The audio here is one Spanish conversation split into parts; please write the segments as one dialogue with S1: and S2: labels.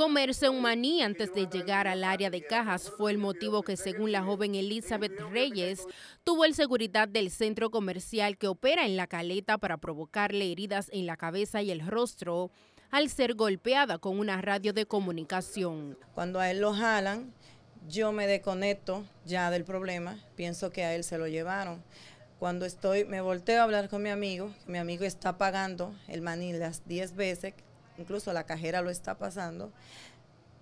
S1: Comerse un maní antes de llegar al área de cajas fue el motivo que, según la joven Elizabeth Reyes, tuvo el seguridad del centro comercial que opera en la caleta para provocarle heridas en la cabeza y el rostro al ser golpeada con
S2: una radio de comunicación. Cuando a él lo jalan, yo me desconecto ya del problema, pienso que a él se lo llevaron. Cuando estoy, me volteo a hablar con mi amigo, mi amigo está pagando el maní las 10 veces incluso la cajera lo está pasando,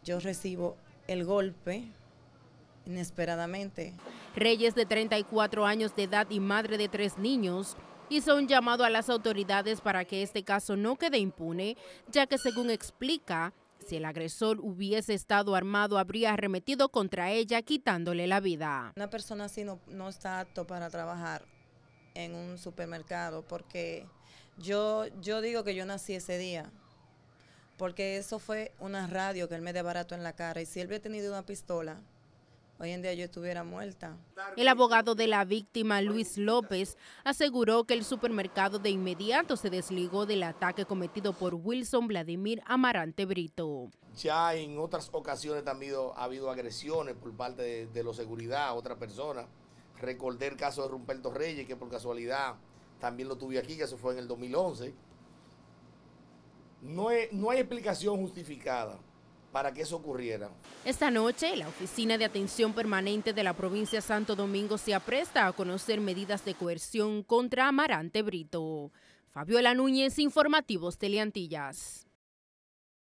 S2: yo recibo el golpe inesperadamente.
S1: Reyes de 34 años de edad y madre de tres niños hizo un llamado a las autoridades para que este caso no quede impune, ya que según explica, si el agresor hubiese estado armado, habría arremetido contra ella quitándole la vida.
S2: Una persona así no, está apto para trabajar en un supermercado porque yo, yo digo que yo nací ese día porque eso fue una radio que él me barato en la cara. Y si él hubiera tenido una pistola, hoy en día yo estuviera muerta.
S1: El abogado de la víctima, Luis López, aseguró que el supermercado de inmediato se desligó del ataque cometido por Wilson Vladimir Amarante
S3: Brito. Ya en otras ocasiones también ha habido agresiones por parte de, la seguridad a otras personas. Recordé el caso de Rumperto Reyes, que por casualidad también lo tuve aquí, que eso fue en el 2011. No, hay explicación justificada para que eso ocurriera.
S1: Esta noche, la Oficina de Atención Permanente de la provincia Santo Domingo se apresta a conocer medidas de coerción contra Amarante Brito. Fabiola Núñez, Informativos Teleantillas.